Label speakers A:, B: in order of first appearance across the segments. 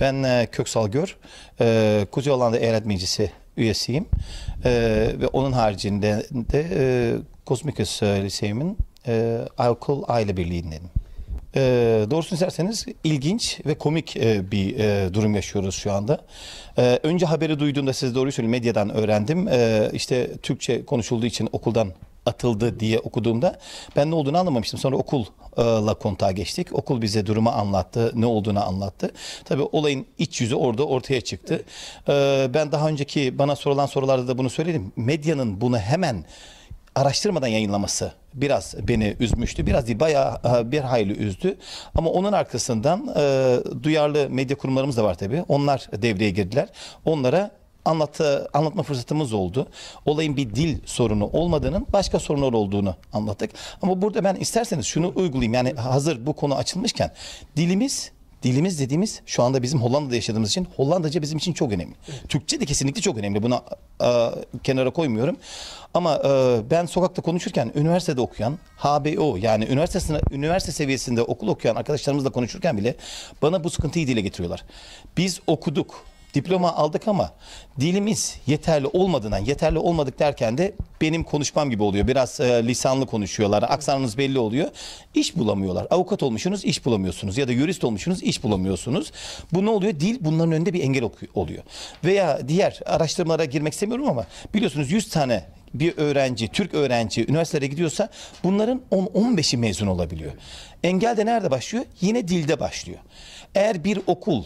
A: Ben e, Köksal Gör, e, Kuzey Hollanda Eyalet Meclisi üyesiyim. E, ve onun haricinde de Kosmikus Liseyimin Alkol Aile Birliği'ndeyim. E, doğrusu isterseniz ilginç ve komik bir durum yaşıyoruz şu anda. önce haberi duyduğumda size doğruyu söyleyeyim medyadan öğrendim. İşte Türkçe konuşulduğu için okuldan atıldı diye okuduğumda ben ne olduğunu anlamamıştım. Sonra okulla kontağa geçtik. Okul bize durumu anlattı, ne olduğunu anlattı. Tabii olayın iç yüzü orada ortaya çıktı. Ee, ben daha önceki bana sorulan sorularda da bunu söyledim. Medyanın bunu hemen araştırmadan yayınlaması biraz beni üzmüştü. Biraz değil bayağı e, bir hayli üzdü. Ama onun arkasından e, duyarlı medya kurumlarımız da var tabii. Onlar devreye girdiler. Onlara anlatı anlatma fırsatımız oldu. Olayın bir dil sorunu olmadığının başka sorunlar olduğunu anlattık. Ama burada ben isterseniz şunu uygulayayım. Yani hazır bu konu açılmışken dilimiz dilimiz dediğimiz şu anda bizim Hollanda'da yaşadığımız için Hollandaca bizim için çok önemli. Evet. Türkçe de kesinlikle çok önemli. Buna e, kenara koymuyorum. Ama e, ben sokakta konuşurken üniversitede okuyan HBO yani üniversitesine üniversite seviyesinde okul okuyan arkadaşlarımızla konuşurken bile bana bu sıkıntıyı dile getiriyorlar. Biz okuduk diploma aldık ama dilimiz yeterli olmadığından, yeterli olmadık derken de benim konuşmam gibi oluyor. Biraz e, lisanlı konuşuyorlar, aksanınız belli oluyor. İş bulamıyorlar. Avukat olmuşsunuz, iş bulamıyorsunuz. Ya da jurist olmuşsunuz, iş bulamıyorsunuz. Bu ne oluyor? Dil bunların önünde bir engel oluyor. Veya diğer araştırmalara girmek istemiyorum ama biliyorsunuz 100 tane bir öğrenci, Türk öğrenci üniversitelere gidiyorsa bunların 10-15'i mezun olabiliyor. Engel de nerede başlıyor? Yine dilde başlıyor. Eğer bir okul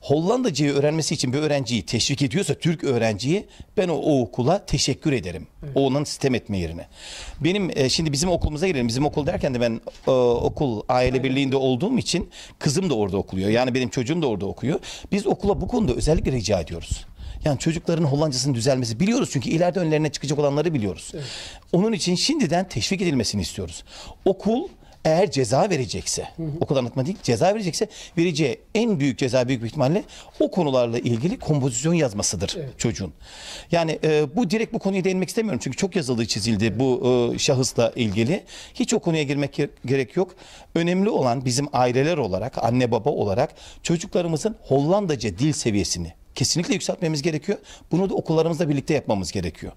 A: Hollandacayı öğrenmesi için bir öğrenciyi teşvik ediyorsa Türk öğrenciyi ben o, o okula teşekkür ederim. Evet. O onun sistem etme yerine. Benim e, şimdi bizim okulumuza girelim. Bizim okul derken de ben e, okul aile Aynen. birliğinde olduğum için kızım da orada okuyor, Yani benim çocuğum da orada okuyor. Biz okula bu konuda özellikle rica ediyoruz. Yani çocukların Hollandasının düzelmesi biliyoruz çünkü ileride önlerine çıkacak olanları biliyoruz. Evet. Onun için şimdiden teşvik edilmesini istiyoruz. Okul eğer ceza verecekse, hı hı. okul anlatma değil, ceza verecekse vereceği en büyük ceza büyük bir ihtimalle o konularla ilgili kompozisyon yazmasıdır evet. çocuğun. Yani e, bu direkt bu konuya değinmek istemiyorum çünkü çok yazıldı çizildi bu e, şahısla ilgili. Hiç o konuya girmek gerek yok. Önemli olan bizim aileler olarak, anne baba olarak çocuklarımızın Hollandaca dil seviyesini kesinlikle yükseltmemiz gerekiyor. Bunu da okullarımızla birlikte yapmamız gerekiyor.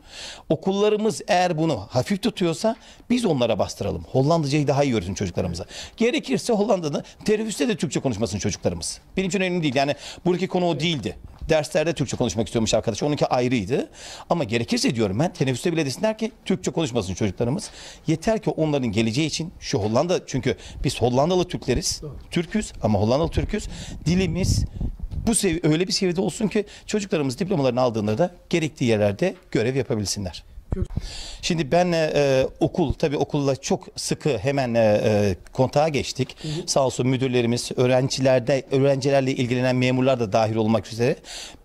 A: Okullarımız eğer bunu hafif tutuyorsa biz onlara bastıralım. Hollandacayı daha iyi öğretin çocuklarımıza. Gerekirse Hollanda'da teneffüste de Türkçe konuşmasın çocuklarımız. Benim için önemli değil. Yani buradaki konu o değildi. Derslerde Türkçe konuşmak istiyormuş arkadaş. Onunki ayrıydı. Ama gerekirse diyorum ben teneffüste bile desinler ki Türkçe konuşmasın çocuklarımız. Yeter ki onların geleceği için şu Hollanda çünkü biz Hollandalı Türkleriz. Türküz ama Hollandalı Türküz. Dilimiz, bu öyle bir seviyede olsun ki çocuklarımız diplomalarını aldığında da gerektiği yerlerde görev yapabilsinler. Şimdi ben e, e okul tabii okulla çok sıkı hemen e, e, kontağa geçtik. Hı hı. Sağ olsun müdürlerimiz, öğrencilerde öğrencilerle ilgilenen memurlar da dahil olmak üzere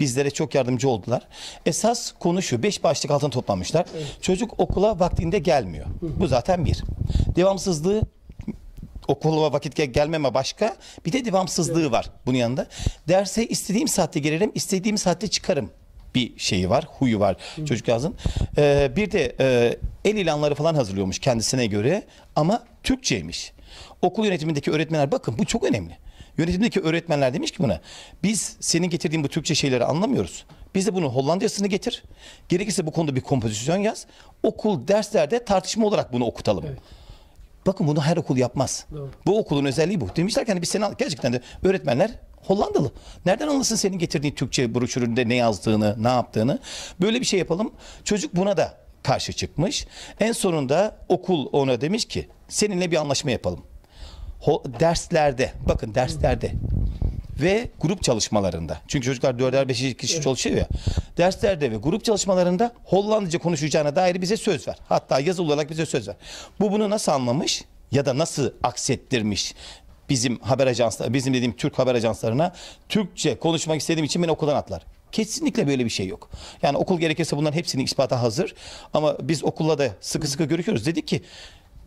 A: bizlere çok yardımcı oldular. Esas konu şu. Beş başlık altına toplanmışlar. Evet. Çocuk okula vaktinde gelmiyor. Hı hı. Bu zaten bir. Devamsızlığı okuluma vakit gel- gelmeme başka. Bir de devamsızlığı var bunun yanında. Derse istediğim saatte gelirim, istediğim saatte çıkarım bir şeyi var, huyu var çocukcağızın. Ee, bir de e, el ilanları falan hazırlıyormuş kendisine göre ama Türkçeymiş. Okul yönetimindeki öğretmenler bakın bu çok önemli. Yönetimdeki öğretmenler demiş ki buna biz senin getirdiğin bu Türkçe şeyleri anlamıyoruz. bize bunu Hollanda'sını getir. Gerekirse bu konuda bir kompozisyon yaz. Okul derslerde tartışma olarak bunu okutalım. Bakın bunu her okul yapmaz. Doğru. Bu okulun özelliği bu. Demişler ki hani biz seni gerçekten de öğretmenler Hollandalı. Nereden anlasın senin getirdiğin Türkçe broşüründe ne yazdığını, ne yaptığını? Böyle bir şey yapalım. Çocuk buna da karşı çıkmış. En sonunda okul ona demiş ki seninle bir anlaşma yapalım. Ho derslerde, bakın derslerde ve grup çalışmalarında. Çünkü çocuklar dörder beşer kişi çalışıyor ya. Derslerde ve grup çalışmalarında Hollandaca konuşacağına dair bize söz ver. Hatta yazılı olarak bize söz ver. Bu bunu nasıl anlamış ya da nasıl aksettirmiş bizim haber ajansları, bizim dediğim Türk haber ajanslarına Türkçe konuşmak istediğim için beni okuldan atlar. Kesinlikle böyle bir şey yok. Yani okul gerekirse bunların hepsini ispata hazır. Ama biz okulla da sıkı sıkı görüşüyoruz. Dedik ki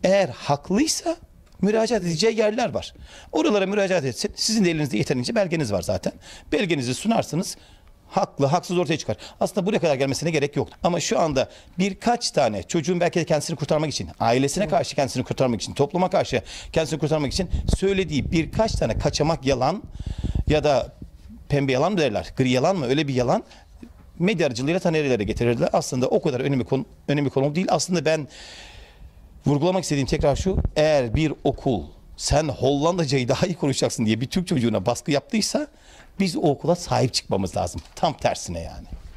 A: eğer haklıysa müracaat edeceği yerler var. Oralara müracaat etsin. Sizin de elinizde yeterince belgeniz var zaten. Belgenizi sunarsınız haklı, haksız ortaya çıkar. Aslında buraya kadar gelmesine gerek yoktu. Ama şu anda birkaç tane çocuğun belki de kendisini kurtarmak için, ailesine karşı kendisini kurtarmak için, topluma karşı kendisini kurtarmak için söylediği birkaç tane kaçamak yalan ya da pembe yalan mı derler, gri yalan mı öyle bir yalan medya aracılığıyla tanerelere getirirdiler. Aslında o kadar önemli konu, önemli konu değil. Aslında ben vurgulamak istediğim tekrar şu. Eğer bir okul sen Hollandacayı daha iyi konuşacaksın diye bir Türk çocuğuna baskı yaptıysa biz o okula sahip çıkmamız lazım. Tam tersine yani.